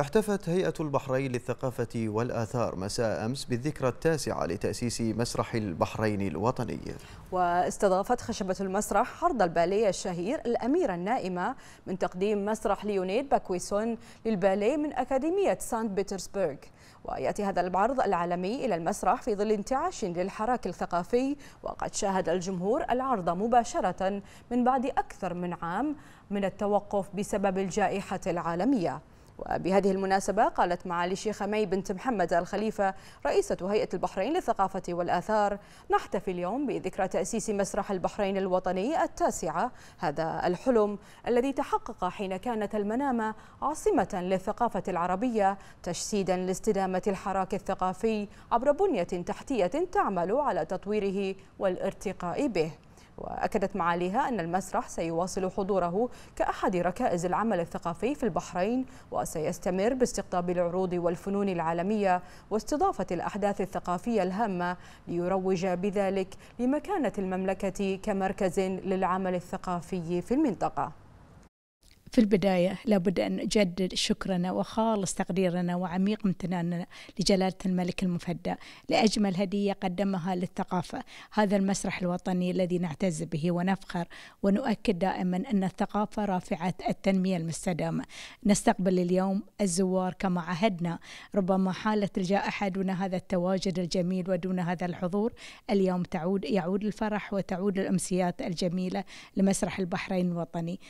احتفت هيئة البحرين للثقافة والآثار مساء أمس بالذكرى التاسعة لتأسيس مسرح البحرين الوطني واستضافت خشبة المسرح عرض الباليه الشهير الأميرة النائمة من تقديم مسرح ليونيد باكويسون للباليه من أكاديمية سانت بيترسبرغ ويأتي هذا العرض العالمي إلى المسرح في ظل انتعاش للحراك الثقافي وقد شاهد الجمهور العرض مباشرة من بعد أكثر من عام من التوقف بسبب الجائحة العالمية وبهذه المناسبة قالت معالي الشيخة مي بنت محمد الخليفة رئيسة هيئة البحرين للثقافة والآثار نحتفي اليوم بذكرى تأسيس مسرح البحرين الوطني التاسعة هذا الحلم الذي تحقق حين كانت المنامة عاصمة للثقافة العربية تجسيدا لاستدامة الحراك الثقافي عبر بنية تحتية تعمل على تطويره والارتقاء به وأكدت معاليها أن المسرح سيواصل حضوره كأحد ركائز العمل الثقافي في البحرين وسيستمر باستقطاب العروض والفنون العالمية واستضافة الأحداث الثقافية الهامة ليروج بذلك لمكانة المملكة كمركز للعمل الثقافي في المنطقة في البداية لابد أن أجدد شكرنا وخالص تقديرنا وعميق امتناننا لجلالة الملك المفدى لأجمل هدية قدمها للثقافة هذا المسرح الوطني الذي نعتز به ونفخر ونؤكد دائما أن الثقافة رافعة التنمية المستدامة نستقبل اليوم الزوار كما عهدنا ربما حالة الجائحة دون هذا التواجد الجميل ودون هذا الحضور اليوم تعود يعود الفرح وتعود الأمسيات الجميلة لمسرح البحرين الوطني